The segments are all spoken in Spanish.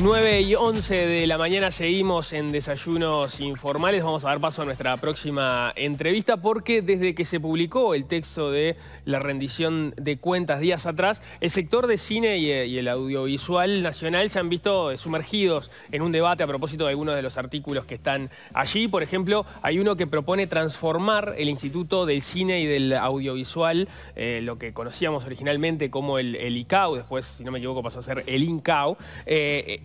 9 y 11 de la mañana seguimos en desayunos informales. Vamos a dar paso a nuestra próxima entrevista porque desde que se publicó el texto de la rendición de cuentas días atrás, el sector de cine y, eh, el audiovisual nacional se han visto eh, sumergidos en un debate a propósito de algunos de los artículos que están allí. Por ejemplo, hay uno que propone transformar el Instituto del Cine y del Audiovisual, eh, lo que conocíamos originalmente como el, el, ICAO, después, si no me equivoco, pasó a ser el INCAO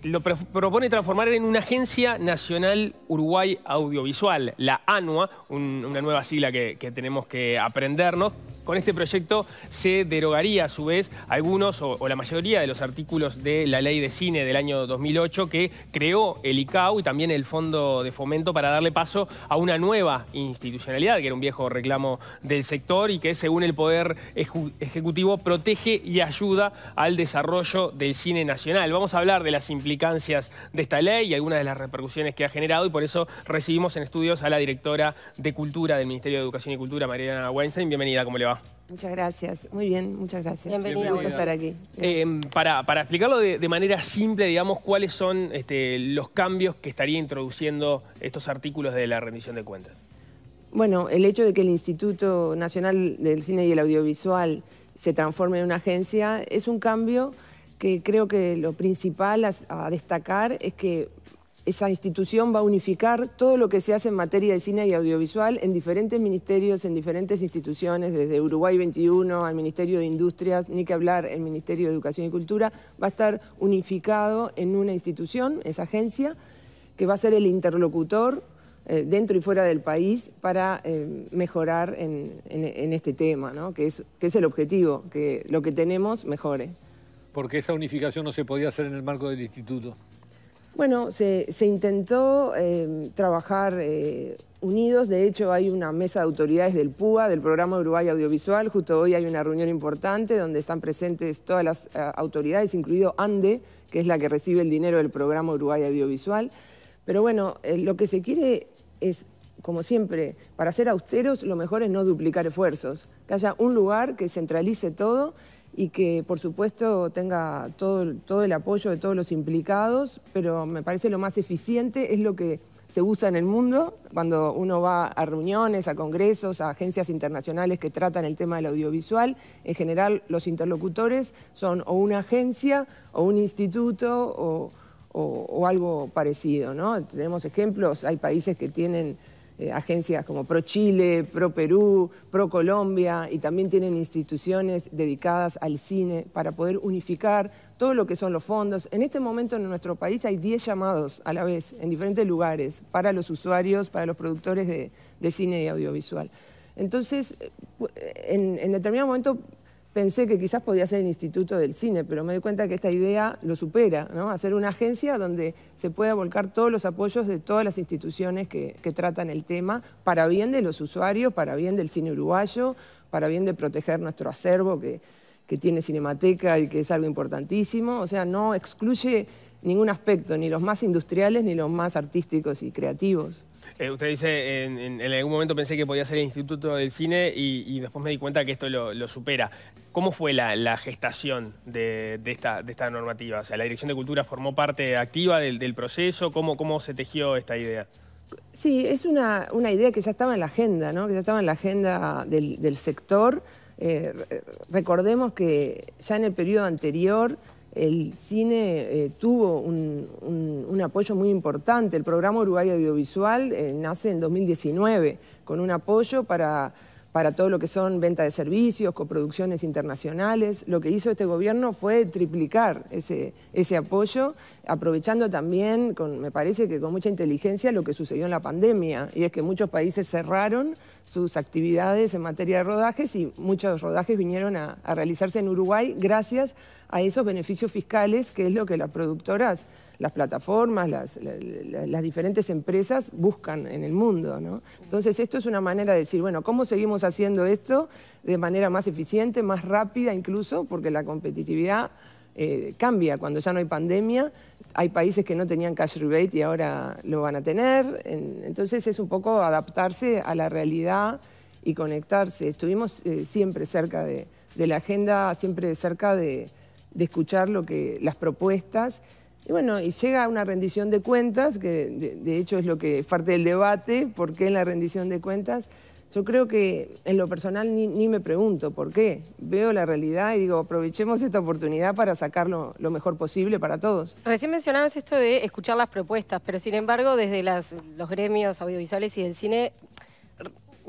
lo propone transformar en una Agencia Nacional Uruguay Audiovisual, la ANUA, una nueva sigla que, tenemos que aprendernos. Con este proyecto se derogaría a su vez algunos o, la mayoría de los artículos de la ley de cine del año 2008 que creó el ICAO y también el Fondo de Fomento para darle paso a una nueva institucionalidad, que era un viejo reclamo del sector y que según el Poder Ejecutivo protege y ayuda al desarrollo del cine nacional. Vamos a hablar de las implicancias de esta ley y algunas de las repercusiones que ha generado y por eso recibimos en estudios a la directora de Cultura del Ministerio de Educación y Cultura, Mariana Weinstein. Bienvenida, ¿cómo le va? Muchas gracias. Muy bien, muchas gracias. Bienvenida. gusto estar aquí. Eh, para, explicarlo de, manera simple, digamos, ¿cuáles son este, los cambios que estaría introduciendo estos artículos de la rendición de cuentas? Bueno, el hecho de que el Instituto Nacional del Cine y el Audiovisual se transforme en una agencia es un cambio que creo que lo principal a, destacar es que esa institución va a unificar todo lo que se hace en materia de cine y audiovisual en diferentes ministerios, en diferentes instituciones, desde Uruguay 21 al Ministerio de Industrias, ni que hablar el Ministerio de Educación y Cultura, va a estar unificado en una institución, esa agencia, que va a ser el interlocutor eh, dentro y fuera del país para eh, mejorar en, este tema, que es el objetivo, que lo que tenemos mejore porque esa unificación no se podía hacer en el marco del instituto. Bueno, se, intentó em, trabajar eh, unidos, de hecho hay una mesa de autoridades del PUA, del Programa Uruguay Audiovisual, justo hoy hay una reunión importante donde están presentes todas las eh, autoridades, incluido ANDE, que es la que recibe el dinero del Programa Uruguay Audiovisual. Pero bueno, eh, lo que se quiere es, como siempre, para ser austeros lo mejor es no duplicar esfuerzos, que haya un lugar que centralice todo y que por supuesto tenga todo, todo el apoyo de todos los implicados, pero me parece lo más eficiente es lo que se usa en el mundo cuando uno va a reuniones, a congresos, a agencias internacionales que tratan el tema del audiovisual. En general los interlocutores son o una agencia o un instituto o, algo parecido. ¿no? Tenemos ejemplos, hay países que tienen... Eh, agencias como Pro Chile, Pro Perú, Pro Colombia y también tienen instituciones dedicadas al cine para poder unificar todo lo que son los fondos. En este momento en nuestro país hay 10 llamados a la vez en diferentes lugares para los usuarios, para los productores de, cine y audiovisual. Entonces, eh, en, en determinado momento pensé que quizás podía ser el Instituto del Cine, pero me doy cuenta que esta idea lo supera, ¿no? Hacer una agencia donde se pueda volcar todos los apoyos de todas las instituciones que, tratan el tema, para bien de los usuarios, para bien del cine uruguayo, para bien de proteger nuestro acervo que, que tiene Cinemateca y que es algo importantísimo. O sea, no excluye ningún aspecto, ni los más industriales ni los más artísticos y creativos. Eh, usted dice, en, algún momento pensé que podía ser el Instituto del Cine y, después me di cuenta que esto lo, supera. ¿Cómo fue la, gestación de, esta, normativa? O sea, ¿la Dirección de Cultura formó parte activa del, proceso? ¿Cómo, se tejió esta idea? Sí, es una, idea que ya estaba en la agenda, ¿no? que ya estaba en la agenda del, sector. Eh, recordemos que ya en el periodo anterior el cine eh, tuvo un, apoyo muy importante. El programa Uruguay Audiovisual eh, nace en 2019 con un apoyo para, todo lo que son venta de servicios, coproducciones internacionales. Lo que hizo este gobierno fue triplicar ese, apoyo, aprovechando también, me parece que con mucha inteligencia, lo que sucedió en la pandemia, y es que muchos países cerraron sus actividades en materia de rodajes y muchos rodajes vinieron a, realizarse en Uruguay gracias a esos beneficios fiscales, que es lo que las productoras, las plataformas, las, diferentes empresas buscan en el mundo. Entonces esto es una manera de decir, bueno, ¿cómo seguimos haciendo esto de manera más eficiente, más rápida incluso? Porque la competitividad eh, cambia. Cuando ya no hay pandemia, hay países que no tenían cash rebate y ahora lo van a tener. Entonces es un poco adaptarse a la realidad y conectarse. Estuvimos eh, siempre cerca de, la agenda, siempre cerca de, escuchar lo que, las propuestas. Y bueno, y llega una rendición de cuentas, que de, de hecho es lo que es parte del debate, porque en la rendición de cuentas yo creo que en lo personal ni, me pregunto por qué. Veo la realidad y digo, aprovechemos esta oportunidad para sacarlo lo mejor posible para todos. Recién mencionabas esto de escuchar las propuestas, pero sin embargo desde los gremios audiovisuales y del cine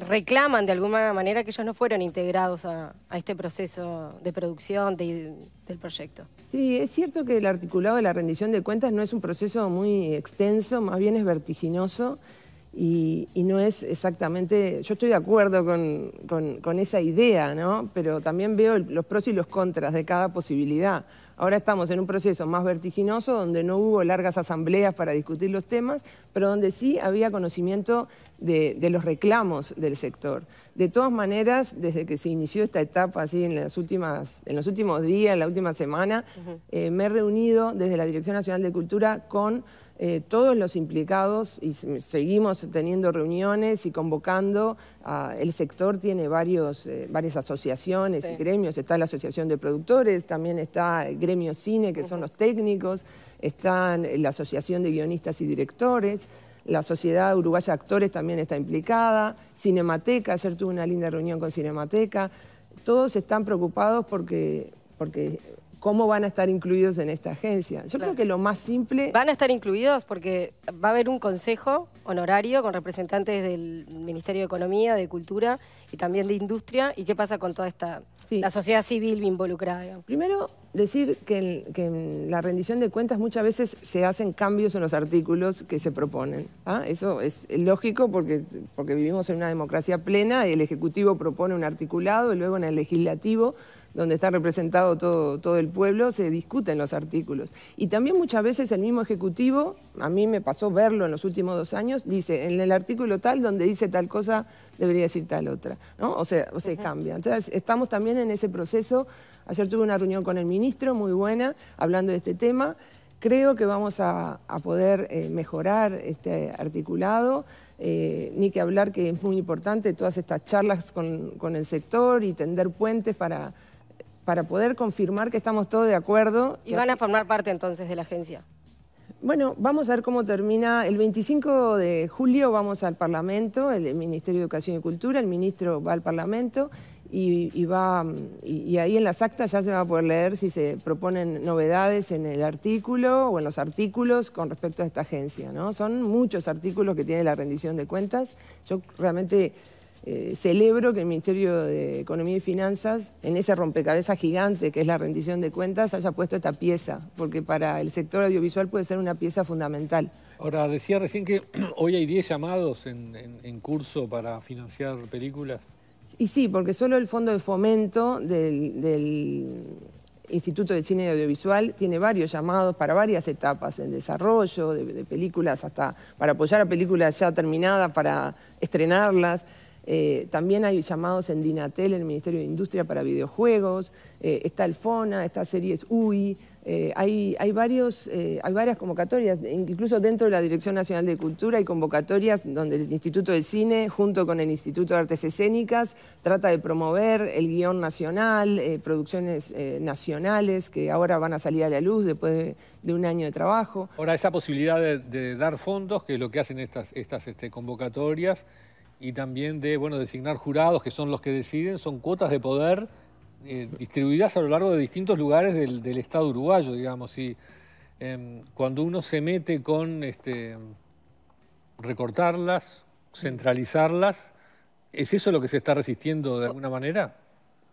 reclaman de alguna manera que ellos no fueron integrados a, este proceso de producción del proyecto. Sí, es cierto que el articulado de la rendición de cuentas no es un proceso muy extenso, más bien es vertiginoso. Y, no es exactamente, yo estoy de acuerdo con, esa idea, ¿no? pero también veo los pros y los contras de cada posibilidad. Ahora estamos en un proceso más vertiginoso donde no hubo largas asambleas para discutir los temas, pero donde sí había conocimiento de, los reclamos del sector. De todas maneras, desde que se inició esta etapa, así en, las últimas, en los últimos días, en la última semana, eh, me he reunido desde la Dirección Nacional de Cultura con eh, todos los implicados y seguimos teniendo reuniones y convocando. el sector tiene varios, eh, varias asociaciones y gremios. Está la Asociación de Productores, también está el Gremio Cine, que son los técnicos, está eh, la Asociación de Guionistas y Directores. La Sociedad Uruguaya de Actores también está implicada. Cinemateca, ayer tuve una linda reunión con Cinemateca. Todos están preocupados porque, porque cómo van a estar incluidos en esta agencia. Yo creo que lo más simple... ¿Van a estar incluidos? Porque va a haber un consejo honorario con representantes del Ministerio de Economía, de Cultura y también de Industria. ¿Y qué pasa con toda esta la sociedad civil involucrada? Primero, decir que, en, la rendición de cuentas muchas veces se hacen cambios en los artículos que se proponen. ¿ah? Eso es lógico porque, porque vivimos en una democracia plena, y el Ejecutivo propone un articulado y luego en el Legislativo donde está representado todo, todo el pueblo, se discuten los artículos. Y también muchas veces el mismo Ejecutivo, a mí me pasó verlo en los últimos dos años, dice, en el artículo tal, donde dice tal cosa, debería decir tal otra, ¿no? O sea, o sea, cambia. Entonces, estamos también en ese proceso. Ayer tuve una reunión con el ministro, muy buena, hablando de este tema. Creo que vamos a, poder eh, mejorar este articulado, eh, ni que hablar que es muy importante todas estas charlas con, con el sector y tender puentes para, para poder confirmar que estamos todos de acuerdo. ¿Y van a formar parte entonces de la agencia? Bueno, vamos a ver cómo termina. El 25 de julio vamos al Parlamento, el Ministerio de Educación y Cultura, el ministro va al Parlamento y, va, y, ahí en las actas ya se va a poder leer si se proponen novedades en el artículo o en los artículos con respecto a esta agencia. ¿no? Son muchos artículos que tiene la rendición de cuentas. Yo realmente eh, celebro que el Ministerio de Economía y Finanzas, en ese rompecabezas gigante que es la rendición de cuentas, haya puesto esta pieza, porque para el sector audiovisual puede ser una pieza fundamental. Ahora, decía recién que hoy hay 10 llamados en, curso para financiar películas. Y sí, porque solo el Fondo de Fomento del, Instituto de Cine y Audiovisual tiene varios llamados para varias etapas, en desarrollo de películas, hasta para apoyar a películas ya terminadas, para estrenarlas. Eh, también hay llamados en Dinatel, en el Ministerio de Industria, para videojuegos. Eh, está el FONA, está series UI. Eh, hay, varias convocatorias, incluso dentro de la Dirección Nacional de Cultura hay convocatorias donde el Instituto de Cine, junto con el Instituto de Artes Escénicas, trata de promover el guión nacional, producciones nacionales que ahora van a salir a la luz después de, un año de trabajo. Ahora, esa posibilidad de, dar fondos, que es lo que hacen estas, este, convocatorias, y también de bueno, designar jurados que son los que deciden, son cuotas de poder eh, distribuidas a lo largo de distintos lugares del, Estado uruguayo, digamos. Y em, cuando uno se mete con este, recortarlas, centralizarlas, ¿es eso lo que se está resistiendo de alguna manera?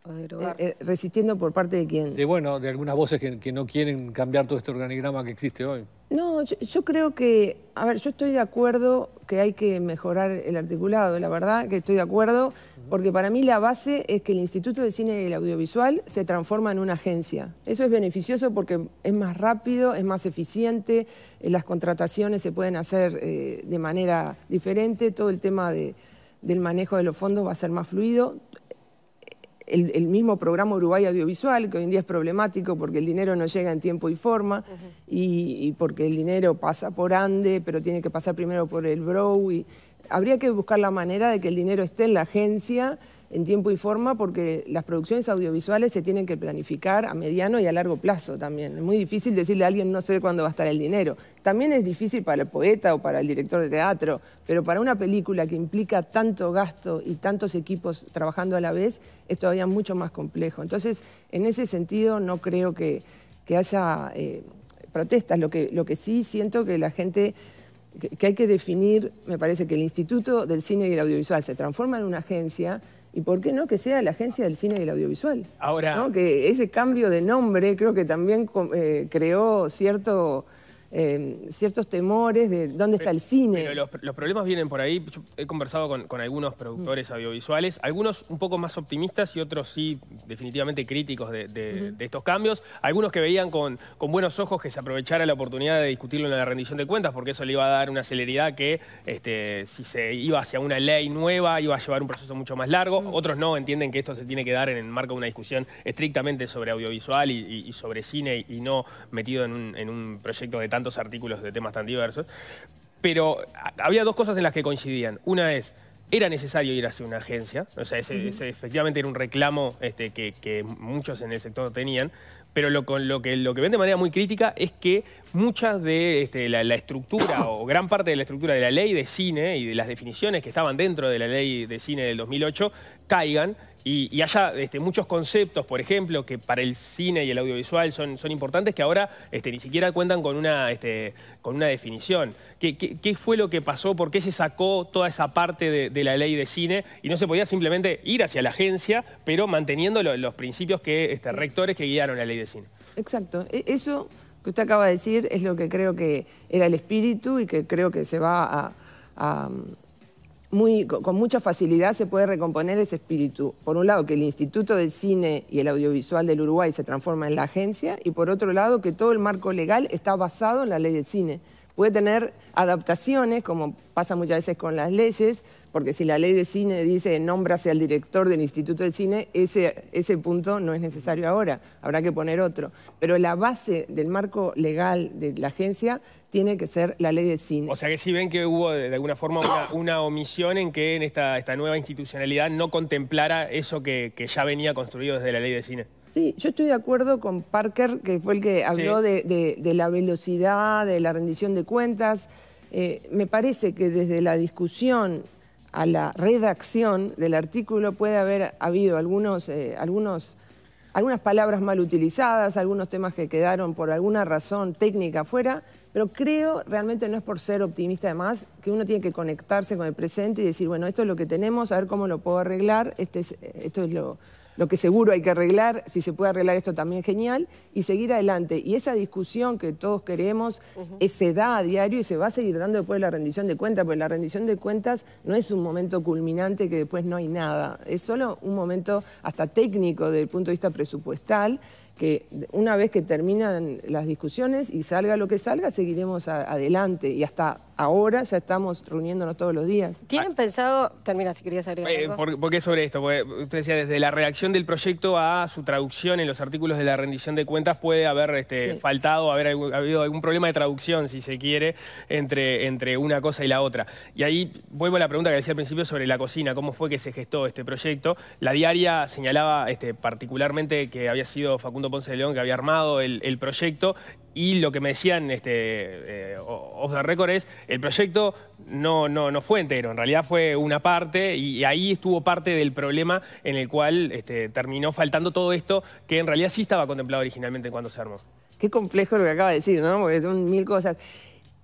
Eh, eh, resistiendo por parte de quién. De bueno, de algunas voces que, no quieren cambiar todo este organigrama que existe hoy. No, yo, creo que, a ver, yo estoy de acuerdo que hay que mejorar el articulado, la verdad que estoy de acuerdo, porque para mí la base es que el Instituto de Cine y el Audiovisual se transforma en una agencia. Eso es beneficioso porque es más rápido, es más eficiente, eh, las contrataciones se pueden hacer de manera diferente, todo el tema del manejo de los fondos va a ser más fluido el, mismo programa Uruguay Audiovisual, que hoy en día es problemático porque el dinero no llega en tiempo y forma, y, porque el dinero pasa por ANDE, pero tiene que pasar primero por el bro habría que buscar la manera de que el dinero esté en la agencia en tiempo y forma porque las producciones audiovisuales se tienen que planificar a mediano y a largo plazo también. Es muy difícil decirle a alguien no sé cuándo va a estar el dinero. También es difícil para el poeta o para el director de teatro, pero para una película que implica tanto gasto y tantos equipos trabajando a la vez es todavía mucho más complejo. Entonces, en ese sentido no creo que, haya eh, protestas. Lo que, sí siento que la gente que, hay que definir, me parece que el Instituto del Cine y el Audiovisual se transforma en una agencia y por qué no que sea la Agencia del Cine y del Audiovisual. Ahora. ¿no? Que ese cambio de nombre creo que también eh, creó cierto eh, ciertos temores de dónde está el cine. los, problemas vienen por ahí. he conversado con, algunos productores mm. audiovisuales, algunos un poco más optimistas y otros sí definitivamente críticos de, estos cambios. Algunos que veían con, buenos ojos que se aprovechara la oportunidad de discutirlo en la rendición de cuentas porque eso le iba a dar una celeridad que este, si se iba hacia una ley nueva iba a llevar un proceso mucho más largo. Mm. Otros no, entienden que esto se tiene que dar en el marco de una discusión estrictamente sobre audiovisual y, sobre cine y, no metido en un, proyecto de artículos de temas tan diversos. Pero había dos cosas en las que coincidían. Una es, era necesario ir hacia una agencia, o sea, efectivamente era un reclamo este, que, muchos en el sector tenían, pero lo, que, ven de manera muy crítica es que muchas de este, la, la, estructura o gran parte de la estructura de la ley de cine y de las definiciones que estaban dentro de la ley de cine del 2008 caigan y, haya este, muchos conceptos, por ejemplo, que para el cine y el audiovisual son, son importantes, que ahora este, ni siquiera cuentan con una, este, con una definición. ¿Qué, fue lo que pasó? ¿Por qué se sacó toda esa parte de, la ley de cine y no se podía simplemente ir hacia la agencia, pero manteniendo los principios que rectores que guiaron la ley de cine? Exacto. E, eso que usted acaba de decir es lo que creo que era el espíritu y que creo que se va a con mucha facilidad se puede recomponer ese espíritu. Por un lado, que el Instituto del Cine y el Audiovisual del Uruguay se transforma en la agencia y por otro lado, que todo el marco legal está basado en la ley del cine puede tener adaptaciones, como pasa muchas veces con las leyes, porque si la ley de cine dice nómbrase al director del Instituto del Cine, ese, ese punto no es necesario ahora, habrá que poner otro. Pero la base del marco legal de la agencia tiene que ser la ley de cine. O sea que si ven que hubo de, alguna forma una, omisión en que en esta, esta nueva institucionalidad no contemplara eso que ya venía construido desde la ley de cine. Sí, yo estoy de acuerdo con Parker, que fue el que habló de, la velocidad, de la rendición de cuentas. Eh, me parece que desde la discusión a la redacción del artículo puede haber habido algunos, eh, algunos, algunas palabras mal utilizadas, algunos temas que quedaron por alguna razón técnica afuera, pero creo, realmente no es por ser optimista además, que uno tiene que conectarse con el presente y decir, bueno, esto es lo que tenemos, a ver cómo lo puedo arreglar, este esto es lo lo que seguro hay que arreglar, si se puede arreglar esto también genial, y seguir adelante. Y esa discusión que todos queremos se da a diario y se va a seguir dando después la rendición de cuentas, porque la rendición de cuentas no es un momento culminante que después no hay nada, es solo un momento hasta técnico desde el punto de vista presupuestal que una vez que terminan las discusiones y salga lo que salga, seguiremos adelante. Y hasta ahora ya estamos reuniéndonos todos los días. ¿Tienen ah. pensado, termina si querías agregar eh, algo. ¿por, qué sobre esto? usted decía, desde la reacción del proyecto a su traducción en los artículos de la rendición de cuentas puede haber este, faltado, haber habido algún problema de traducción, si se quiere, entre, entre una cosa y la otra. Y ahí vuelvo a la pregunta que decía al principio sobre la cocina, cómo fue que se gestó este proyecto. La diaria señalaba este, particularmente que había sido Facundo Ponce de León que había armado el, proyecto y lo que me decían este, eh, off record es, el proyecto no, no, no fue entero, en realidad fue una parte y, ahí estuvo parte del problema en el cual este, terminó faltando todo esto que en realidad sí estaba contemplado originalmente cuando se armó. Qué complejo lo que acaba de decir, ¿no? Porque son mil cosas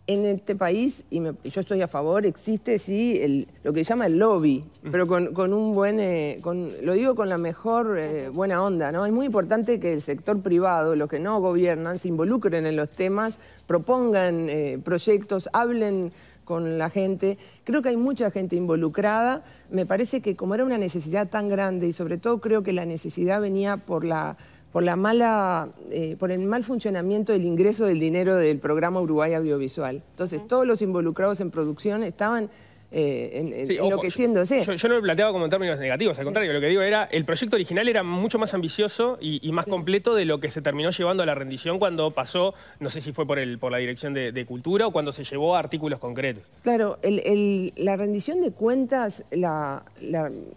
en este país, y yo estoy a favor, existe sí lo que se llama el lobby, pero con, un buen, eh, con, lo digo con la mejor eh, buena onda, ¿no? Es muy importante que el sector privado, los que no gobiernan, se involucren en los temas, propongan eh, proyectos, hablen con la gente. Creo que hay mucha gente involucrada. Me parece que como era una necesidad tan grande y sobre todo creo que la necesidad venía por la por, la mala, eh, por el mal funcionamiento del ingreso del dinero del programa Uruguay Audiovisual. Entonces, todos los involucrados en producción estaban eh, en, lo que siendo enloqueciéndose. Yo, no lo planteaba como en términos negativos, al contrario, lo que digo era, el proyecto original era mucho más ambicioso y, más completo de lo que se terminó llevando a la rendición cuando pasó, no sé si fue por, el, por la dirección de, cultura o cuando se llevó a artículos concretos. Claro, la rendición de cuentas, la,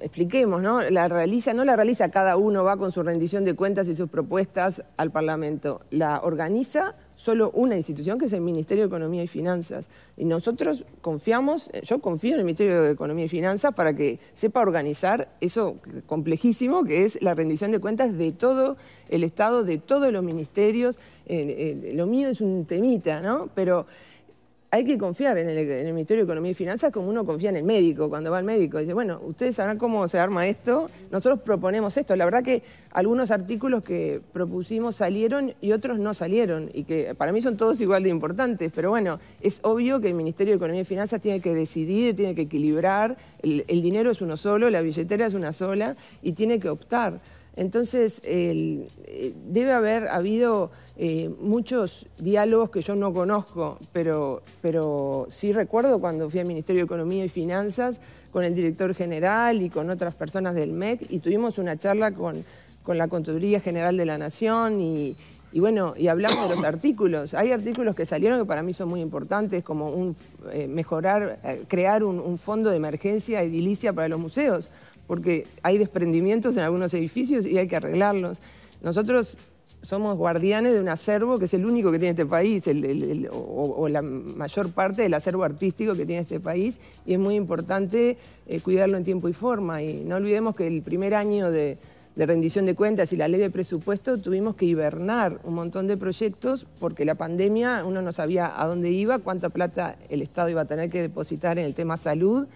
expliquemos, ¿no? La realiza, no la realiza cada uno, va con su rendición de cuentas y sus propuestas al Parlamento, la organiza solo una institución, que es el Ministerio de Economía y Finanzas. Y nosotros confiamos, eh, yo confío en el Ministerio de Economía y Finanzas para que sepa organizar eso complejísimo que es la rendición de cuentas de todo el Estado, de todos los ministerios. Eh, eh, lo mío es un temita, ¿no? Pero hay que confiar en el, Ministerio de Economía y Finanzas como uno confía en el médico, cuando va al médico. Dice, bueno, ustedes sabrán cómo se arma esto, nosotros proponemos esto. La verdad que algunos artículos que propusimos salieron y otros no salieron, y que para mí son todos igual de importantes, pero bueno, es obvio que el Ministerio de Economía y Finanzas tiene que decidir, tiene que equilibrar, el dinero es uno solo, la billetera es una sola, y tiene que optar. Entonces, eh, debe haber habido eh, muchos diálogos que yo no conozco, pero, sí recuerdo cuando fui al Ministerio de Economía y Finanzas con el director general y con otras personas del MEC y tuvimos una charla con, la Contaduría General de la Nación y, bueno, y hablamos de los artículos. Hay artículos que salieron que para mí son muy importantes, como eh, mejorar, crear un, un, fondo de emergencia edilicia para los museos porque hay desprendimientos en algunos edificios y hay que arreglarlos. Nosotros somos guardianes de un acervo que es el único que tiene este país, o, la mayor parte del acervo artístico que tiene este país, y es muy importante eh, cuidarlo en tiempo y forma. Y no olvidemos que el primer año de, de rendición de cuentas y la ley de presupuesto tuvimos que hibernar un montón de proyectos porque la pandemia uno no sabía a dónde iba, cuánta plata el Estado iba a tener que depositar en el tema salud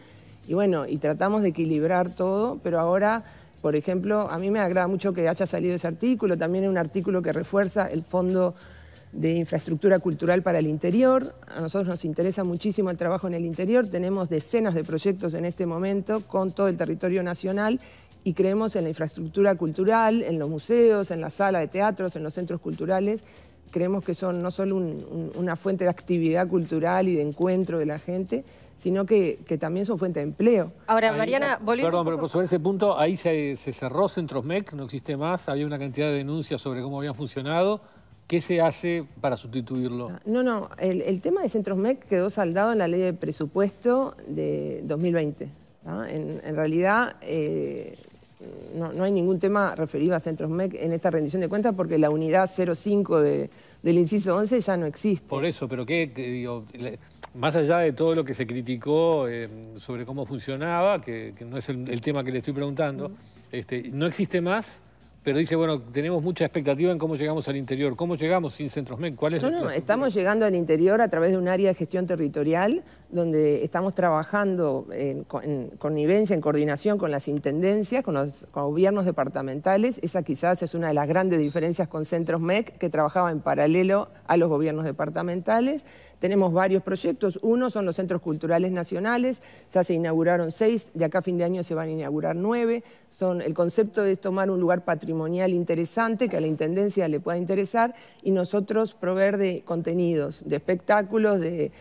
y bueno, y tratamos de equilibrar todo, pero ahora, por ejemplo, a mí me agrada mucho que haya salido ese artículo, también es un artículo que refuerza el fondo de infraestructura cultural para el interior. A nosotros nos interesa muchísimo el trabajo en el interior. Tenemos decenas de proyectos en este momento con todo el territorio nacional y creemos en la infraestructura cultural, en los museos, en la sala de teatros, en los centros culturales. Creemos que son no solo una fuente de actividad cultural y de encuentro de la gente, sino que, también son fuente de empleo. Ahora, Mariana, ah, volviendo... Perdón, pero sobre ese punto, ahí se, cerró Centros MEC, no existe más, había una cantidad de denuncias sobre cómo habían funcionado. ¿Qué se hace para sustituirlo? No, no, el, tema de Centros MEC quedó saldado en la ley de presupuesto de 2020. ¿ah? En, realidad... Eh, no, hay ningún tema referido a Centros MEC en esta rendición de cuentas porque la unidad 05 del inciso 11 ya no existe. Por eso, pero ¿qué? digo, más allá de todo lo que se criticó em, sobre cómo funcionaba, que, no es el, tema que le estoy preguntando, este, no existe más pero dice, bueno, tenemos mucha expectativa en cómo llegamos al interior. ¿Cómo llegamos sin Centros MEC? ¿Cuál es No, no, estamos llegando al interior a través de un área de gestión territorial donde estamos trabajando en, connivencia, en coordinación con las intendencias, con los gobiernos departamentales. Esa quizás es una de las grandes diferencias con Centros MEC, que trabajaba en paralelo a los gobiernos departamentales. Tenemos varios proyectos. Uno son los centros culturales nacionales. Ya se inauguraron seis. De acá a fin de año se van a inaugurar nueve. Son, el concepto es tomar un lugar patrimonial, patrimonial interesante que a la Intendencia le pueda interesar y nosotros proveer de contenidos, de espectáculos, de,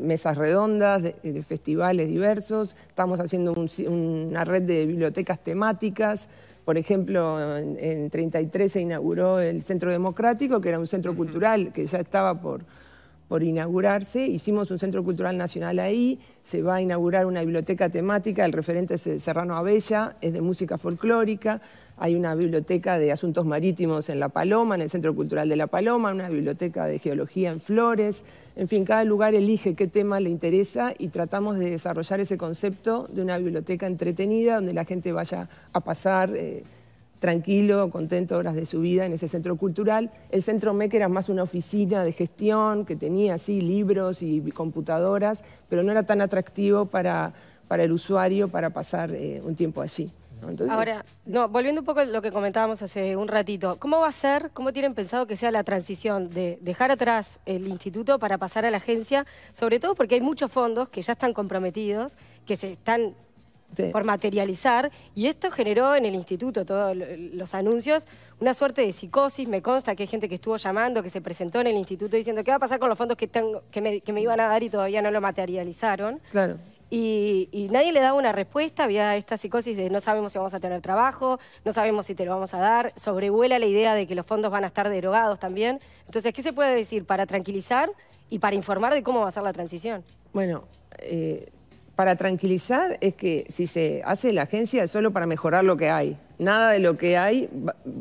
mesas redondas, de, festivales diversos. Estamos haciendo una red de bibliotecas temáticas. Por ejemplo, en, en 33 se inauguró el Centro Democrático, que era un centro cultural que ya estaba por por inaugurarse. Hicimos un centro cultural nacional ahí, se va a inaugurar una biblioteca temática, el referente es eh, Serrano Abella, es de música folclórica, hay una biblioteca de asuntos marítimos en La Paloma, en el Centro Cultural de La Paloma, una biblioteca de geología en Flores, en fin, cada lugar elige qué tema le interesa y tratamos de desarrollar ese concepto de una biblioteca entretenida donde la gente vaya a pasar... Eh, tranquilo, contento horas de su vida en ese centro cultural. El centro MEC era más una oficina de gestión que tenía, así libros y computadoras, pero no era tan atractivo para, para el usuario para pasar eh, un tiempo allí. Ahora, no, volviendo un poco a lo que comentábamos hace un ratito, ¿cómo va a ser, cómo tienen pensado que sea la transición de dejar atrás el instituto para pasar a la agencia? Sobre todo porque hay muchos fondos que ya están comprometidos, que se están por materializar. Y esto generó en el instituto, todos los anuncios, una suerte de psicosis. Me consta que hay gente que estuvo llamando, que se presentó en el instituto diciendo qué va a pasar con los fondos que, que, me, iban a dar y todavía no lo materializaron. Claro. Y, nadie le da una respuesta, había esta psicosis de no sabemos si vamos a tener trabajo, no sabemos si te lo vamos a dar, sobrevuela la idea de que los fondos van a estar derogados también. Entonces, ¿qué se puede decir para tranquilizar y para informar de cómo va a ser la transición? Bueno, eh, para tranquilizar es que si se hace la agencia es solo para mejorar lo que hay. Nada de lo que hay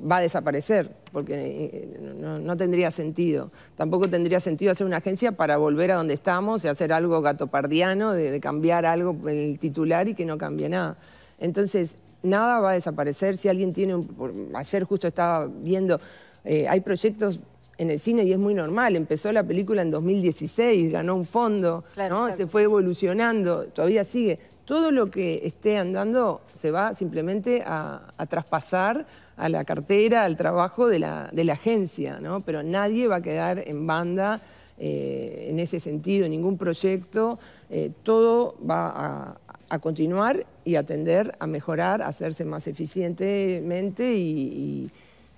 va a desaparecer, porque eh, no, tendría sentido. Tampoco tendría sentido hacer una agencia para volver a donde estamos y hacer algo gatopardiano, de, cambiar algo en el titular y que no cambie nada. Entonces, nada va a desaparecer. Si alguien tiene un... Ayer justo estaba viendo, eh, hay proyectos en el cine y es muy normal. Empezó la película en 2016, ganó un fondo, se fue evolucionando, todavía sigue. Todo lo que esté andando se va simplemente a, traspasar a la cartera, al trabajo de la, agencia, ¿no? pero nadie va a quedar en banda. Eh, en ese sentido, ningún proyecto, eh, todo va a, continuar y a tender a mejorar, a hacerse más eficientemente y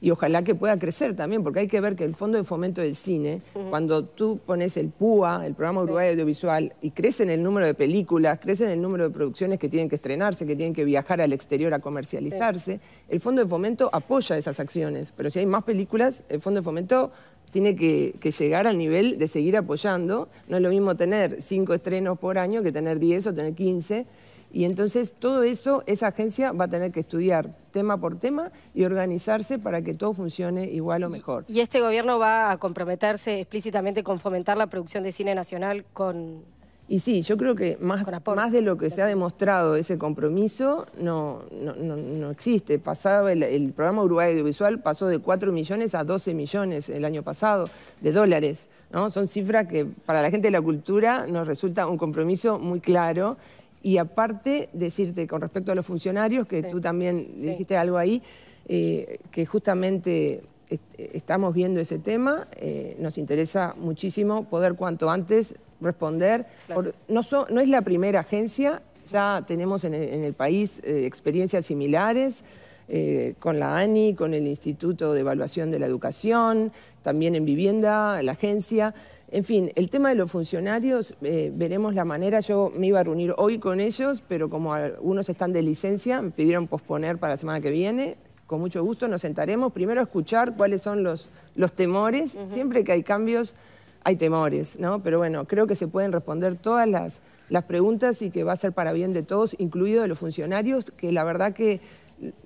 y ojalá que pueda crecer también, porque hay que ver que el Fondo de Fomento del Cine, cuando tú pones el PUA, el Programa Uruguay Audiovisual, y crecen el número de películas, crecen el número de producciones que tienen que estrenarse, que tienen que viajar al exterior a comercializarse, el Fondo de Fomento apoya esas acciones, pero si hay más películas, el Fondo de Fomento tiene que, llegar al nivel de seguir apoyando. No es lo mismo tener cinco estrenos por año que tener 10 o tener 15. Y entonces todo eso, esa agencia va a tener que estudiar tema por tema y organizarse para que todo funcione igual o mejor. ¿Y este gobierno va a comprometerse explícitamente con fomentar la producción de cine nacional con... Y sí, yo creo que más, más de lo que se ha demostrado ese compromiso no, no, existe. Pasaba el, programa Uruguay Audiovisual pasó de 4 millones a 12 millones el año pasado de dólares. ¿no? Son cifras que para la gente de la cultura nos resulta un compromiso muy claro y aparte, decirte con respecto a los funcionarios, que tú también dijiste algo ahí, eh, que justamente estamos viendo ese tema, eh, nos interesa muchísimo poder cuanto antes responder. no, es la primera agencia, ya tenemos en el, país eh, experiencias similares. Eh, con la ANI, con el Instituto de Evaluación de la Educación, también en vivienda, la agencia. En fin, el tema de los funcionarios, eh, veremos la manera. Yo me iba a reunir hoy con ellos, pero como algunos están de licencia, me pidieron posponer para la semana que viene. Con mucho gusto nos sentaremos primero a escuchar cuáles son los, temores. Siempre que hay cambios, hay temores, ¿no? Pero bueno, creo que se pueden responder todas las, las preguntas y que va a ser para bien de todos, incluido de los funcionarios, que la verdad que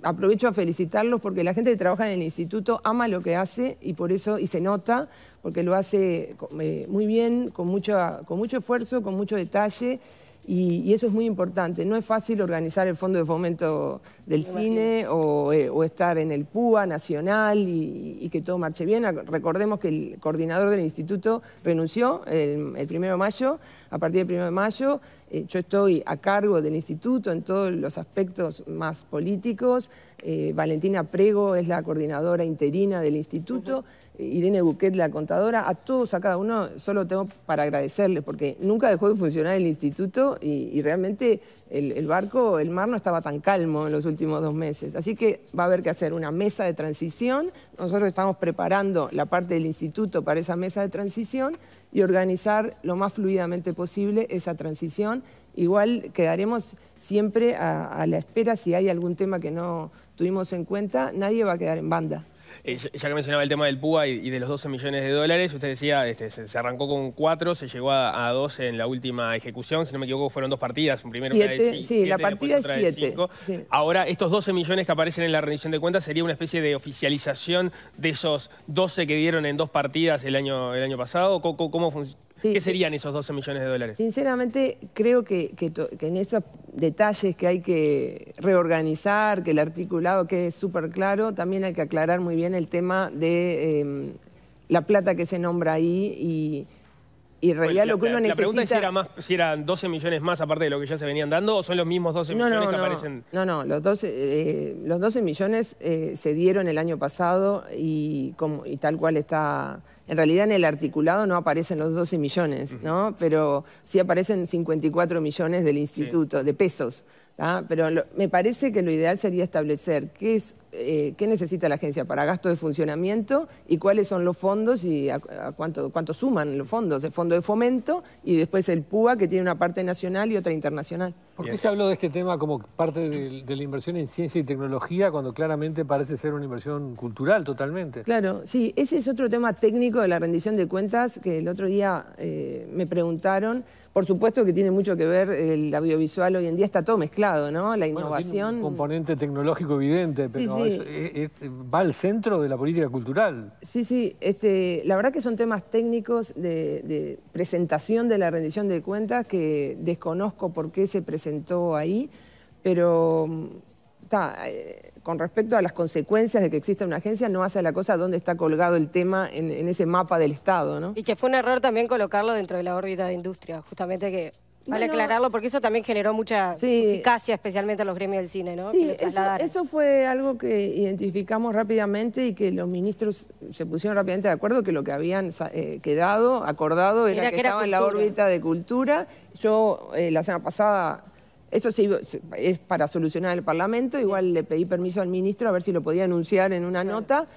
aprovecho a felicitarlos porque la gente que trabaja en el instituto ama lo que hace y por eso, y se nota, porque lo hace eh, muy bien, con mucho, con mucho esfuerzo, con mucho detalle. Y, eso es muy importante. No es fácil organizar el Fondo de Fomento del Cine eh, o, estar en el PUA nacional y, que todo marche bien. Recordemos que el coordinador del instituto renunció el primero de mayo, a partir del primero de mayo, eh, yo estoy a cargo del instituto en todos los aspectos más políticos. Eh, Valentina Prego es la coordinadora interina del instituto. Irene Buquet, la contadora, a todos, a cada uno, solo tengo para agradecerles, porque nunca dejó de funcionar el instituto y, realmente el, barco, el mar no estaba tan calmo en los últimos dos meses. Así que va a haber que hacer una mesa de transición. Nosotros estamos preparando la parte del instituto para esa mesa de transición y organizar lo más fluidamente posible esa transición. Igual quedaremos siempre a la espera si hay algún tema que no tuvimos en cuenta. Nadie va a quedar en banda. Eh, ya que mencionaba el tema del PUA y, de los 12 millones de dólares, usted decía, este, se, arrancó con 4, se llegó a, 12 en la última ejecución, si no me equivoco fueron dos partidas, un primero siete, de Sí, la partida es 7. Ahora, estos 12 millones que aparecen en la rendición de cuentas sería una especie de oficialización de esos 12 que dieron en dos partidas el año, año pasado. ¿Qué serían esos 12 millones de dólares? Sinceramente, creo que en esa detalles que hay que reorganizar, que el articulado quede súper claro. También hay que aclarar muy bien el tema de em, la plata que se nombra ahí y... en realidad lo que uno necesita... La pregunta si, eran 12 millones más aparte de lo que ya se venían dando o son los mismos 12 millones que aparecen... No, no, los 12, eh, los 12 millones eh, se dieron el año pasado y tal cual está en realidad en el articulado no aparecen los 12 millones, ¿no? Pero sí aparecen 54 millones del instituto, de pesos. Pero me parece que lo ideal sería establecer qué, es, eh, qué necesita la agencia para gasto de funcionamiento y cuáles son los fondos y a cuánto, cuánto suman los fondos, el fondo de fomento y después el PUA que tiene una parte nacional y otra internacional. ¿Por qué se habló de este tema como parte de, la inversión en ciencia y tecnología cuando claramente parece ser una inversión cultural totalmente? Claro, sí, ese es otro tema técnico de la rendición de cuentas que el otro día eh, me preguntaron. Por supuesto que tiene mucho que ver el audiovisual hoy en día, está todo mezclado, ¿no? La innovación. Bueno, un componente tecnológico evidente, pero va al centro de la política cultural. Sí, sí, este, la verdad que son temas técnicos de, de presentación de la rendición de cuentas que desconozco por qué se presenta sentó ahí, pero mm, está eh, con respecto a las consecuencias de que exista una agencia, no hace la cosa donde está colgado el tema en, ese mapa del Estado, ¿no? Y que fue un error también colocarlo dentro de la órbita de industria, justamente que Vale aclararlo, porque eso también generó mucha casi eficacia, especialmente a los gremios del cine, ¿no? Sí, eso, fue algo que identificamos rápidamente y que los ministros se pusieron rápidamente de acuerdo que lo que habían eh, quedado, acordado, era, que, estaba en la órbita de cultura. Yo eh, la semana pasada eso es para solucionar el Parlamento. Igual le pedí permiso al ministro a ver si lo podía anunciar en una nota.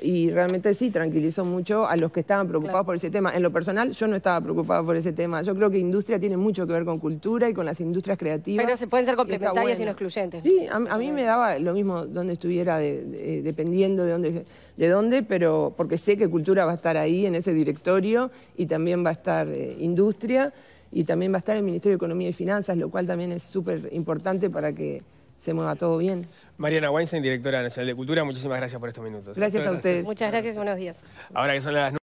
Y realmente sí, tranquilizó mucho a los que estaban preocupados por ese tema. En lo personal, yo no estaba preocupado por ese tema. Yo creo que industria tiene mucho que ver con cultura y con las industrias creativas. Pero se pueden ser complementarias y, no excluyentes. Sí, a, mí me daba lo mismo donde estuviera, eh, dependiendo de dónde, de pero porque sé que cultura va a estar ahí en ese directorio y también va a estar eh, industria y también va a estar el Ministerio de Economía y Finanzas, lo cual también es súper importante para que se mueva todo bien. Mariana Weinstein, directora nacional de Cultura, muchísimas gracias por estos minutos. Gracias a ustedes. Muchas gracias, buenos días. Ahora que son las